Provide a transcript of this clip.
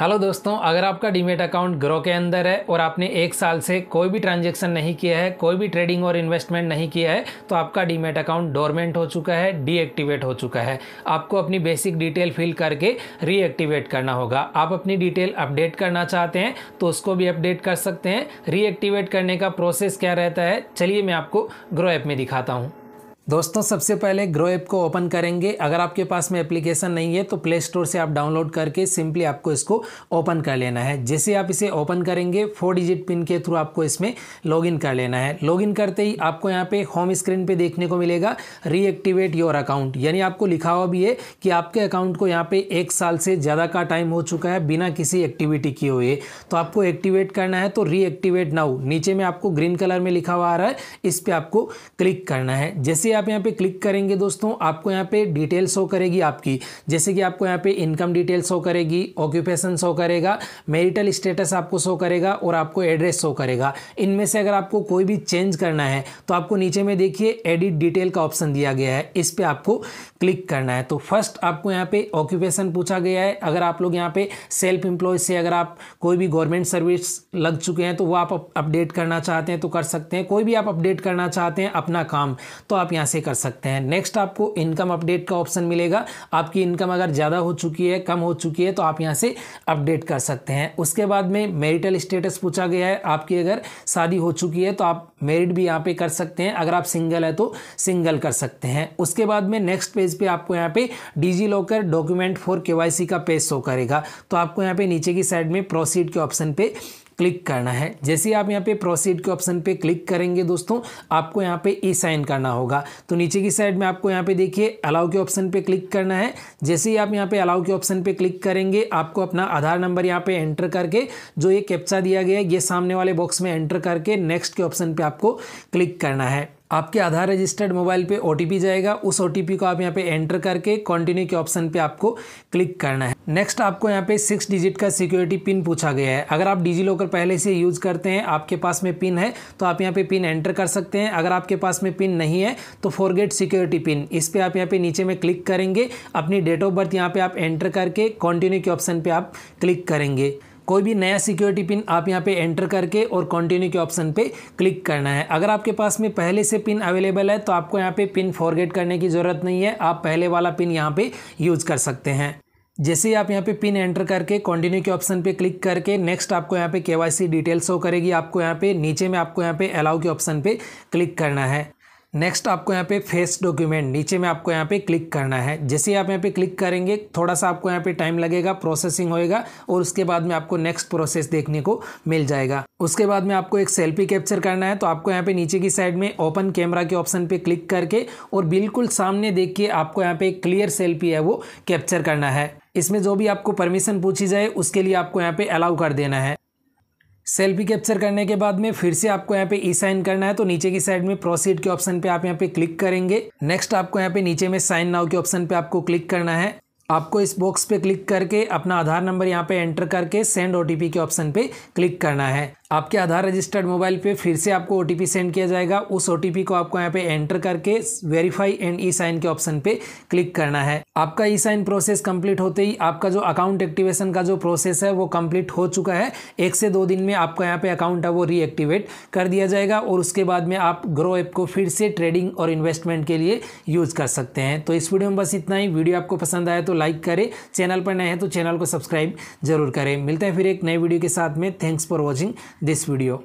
hello दोस्तों अगर आपका डीमेट अकाउंट ग्रो के अंदर है और आपने एक साल से कोई भी ट्रांजैक्शन नहीं किया है कोई भी ट्रेडिंग और इन्वेस्टमेंट नहीं किया है तो आपका डीमेट अकाउंट डोरमेंट हो चुका है डीएक्टिवेट हो चुका है आपको अपनी बेसिक डिटेल फिल करके रीएक्टिवेट करना होगा आप अपनी डिटेल अपडेट करना चाहते हैं तो उसको भी अपडेट कर सकते हैं रीएक्टिवेट करने का प्रोसेस क्या रहता है चलिए मैं आपको ग्रो ऐप में दिखाता हूँ दोस्तों सबसे पहले ग्रो ऐप को ओपन करेंगे अगर आपके पास में एप्लीकेशन नहीं है तो प्ले स्टोर से आप डाउनलोड करके सिंपली आपको इसको ओपन कर लेना है जैसे आप इसे ओपन करेंगे फोर डिजिट पिन के थ्रू आपको इसमें लॉगिन कर लेना है लॉगिन करते ही आपको यहाँ पे होम स्क्रीन पे देखने को मिलेगा रीएक्टिवेट योर अकाउंट यानी आपको लिखा हुआ भी है कि आपके अकाउंट को यहाँ पे एक साल से ज़्यादा का टाइम हो चुका है बिना किसी एक्टिविटी किए हुए तो आपको एक्टिवेट करना है तो रीएक्टिवेट नाउ नीचे में आपको ग्रीन कलर में लिखा हुआ आ रहा है इस पर आपको क्लिक करना है जैसे आप यहाँ पे क्लिक करेंगे दोस्तों आपको यहाँ पे डिटेल शो करेगी आपकी जैसे कि आपको यहाँ पे इनकम डिटेल शो करेगी ऑक्यूपेशन शो करेगा मेरिटल स्टेटस आपको शो करेगा और आपको एड्रेस शो करेगा इनमें से अगर आपको कोई भी चेंज करना है तो आपको नीचे में देखिए एडिट डिटेल का ऑप्शन दिया गया है इस पर आपको क्लिक करना है तो फर्स्ट आपको यहाँ पे ऑक्यूपेशन पूछा गया है अगर आप लोग यहाँ पे सेल्फ एम्प्लॉय से अगर आप कोई भी गवर्नमेंट सर्विस लग चुके हैं तो वो आप अपडेट करना चाहते हैं तो कर सकते हैं कोई भी आप अपडेट करना चाहते हैं अपना काम तो आप यहाँ यहाँ से कर सकते हैं नेक्स्ट आपको इनकम अपडेट का ऑप्शन मिलेगा आपकी इनकम अगर ज़्यादा हो चुकी है कम हो चुकी है तो आप यहाँ से अपडेट कर सकते हैं उसके बाद में मेरिटल स्टेटस पूछा गया है आपकी अगर शादी हो चुकी है तो आप मेरिट भी यहाँ पे कर सकते हैं अगर आप सिंगल है तो सिंगल कर सकते हैं उसके बाद में नेक्स्ट पेज पे आपको यहाँ पे DigiLocker document for KYC का पेज शो करेगा तो आपको यहाँ पे नीचे की साइड में प्रोसीड के ऑप्शन पे क्लिक करना है जैसे आप यहाँ पे प्रोसीड के ऑप्शन पे क्लिक करेंगे दोस्तों आपको यहाँ पे ई साइन करना होगा तो नीचे की साइड में आपको यहाँ पे देखिए अलाउ के ऑप्शन पे क्लिक करना है जैसे ही आप यहाँ पे अलाउ के ऑप्शन पे क्लिक करेंगे आपको अपना आधार नंबर यहाँ पे एंटर करके जो ये कैप्चा दिया गया है ये सामने वाले बॉक्स में एंटर करके नेक्स्ट के ऑप्शन पर आपको क्लिक करना है आपके आधार रजिस्टर्ड मोबाइल पे ओ जाएगा उस ओ को आप यहाँ पे एंटर करके कंटिन्यू के ऑप्शन पे आपको क्लिक करना है नेक्स्ट आपको यहाँ पे सिक्स डिजिट का सिक्योरिटी पिन पूछा गया है अगर आप डिजी लॉकर पहले से यूज़ करते हैं आपके पास में पिन है तो आप यहाँ पे पिन एंटर कर सकते हैं अगर आपके पास में पिन नहीं है तो फॉरगेट सिक्योरिटी पिन इस पर आप यहाँ पे नीचे में क्लिक करेंगे अपनी डेट ऑफ बर्थ यहाँ पे आप एंटर करके कॉन्टिन्यू के ऑप्शन पर आप क्लिक करेंगे कोई भी नया सिक्योरिटी पिन आप यहाँ पे एंटर करके और कंटिन्यू के ऑप्शन पे क्लिक करना है अगर आपके पास में पहले से पिन अवेलेबल है तो आपको यहाँ पे पिन फॉरगेट करने की ज़रूरत नहीं है आप पहले वाला पिन यहाँ पे यूज़ कर सकते हैं जैसे ही आप यहाँ पे पिन एंटर करके कंटिन्यू के ऑप्शन पे क्लिक करके नेक्स्ट आपको यहाँ पे केवाईसी डिटेल शो करेगी आपको यहाँ पे नीचे में आपको यहाँ पे अलाउ के ऑप्शन पे क्लिक करना है नेक्स्ट आपको यहाँ पे फेस डॉक्यूमेंट नीचे में आपको यहाँ पे क्लिक करना है जैसे आप यहाँ पे क्लिक करेंगे थोड़ा सा आपको यहाँ पे टाइम लगेगा प्रोसेसिंग होएगा और उसके बाद में आपको नेक्स्ट प्रोसेस देखने को मिल जाएगा उसके बाद में आपको एक सेल्फी कैप्चर करना है तो आपको यहाँ पे नीचे की साइड में ओपन कैमरा के ऑप्शन पे क्लिक करके और बिल्कुल सामने देख के आपको यहाँ पे क्लियर सेल्फी है वो कैप्चर करना है इसमें जो भी आपको परमिशन पूछी जाए उसके लिए आपको यहाँ पे अलाउ कर देना है सेल्फी कैप्चर करने के बाद में फिर से आपको यहाँ पे ई साइन करना है तो नीचे की साइड में प्रोसीड के ऑप्शन पे आप यहाँ पे क्लिक करेंगे नेक्स्ट आपको यहाँ पे नीचे में साइन नाउ के ऑप्शन पे आपको क्लिक करना है आपको इस बॉक्स पे क्लिक करके अपना आधार नंबर यहाँ पे एंटर करके सेंड ओ के ऑप्शन पे क्लिक करना है आपके आधार रजिस्टर्ड मोबाइल पे फिर से आपको ओ सेंड किया जाएगा उस ओ को आपको यहाँ पे एंटर करके वेरीफाई एंड ई साइन के ऑप्शन पे क्लिक करना है आपका ई साइन प्रोसेस कंप्लीट होते ही आपका जो अकाउंट एक्टिवेशन का जो प्रोसेस है वो कंप्लीट हो चुका है एक से दो दिन में आपका यहाँ पे अकाउंट है वो रीएक्टिवेट कर दिया जाएगा और उसके बाद में आप ग्रो ऐप को फिर से ट्रेडिंग और इन्वेस्टमेंट के लिए यूज़ कर सकते हैं तो इस वीडियो में बस इतना ही वीडियो आपको पसंद आया तो लाइक करें चैनल पर नए हैं तो चैनल को सब्सक्राइब जरूर करें मिलते हैं फिर एक नए वीडियो के साथ में thanks for watching this video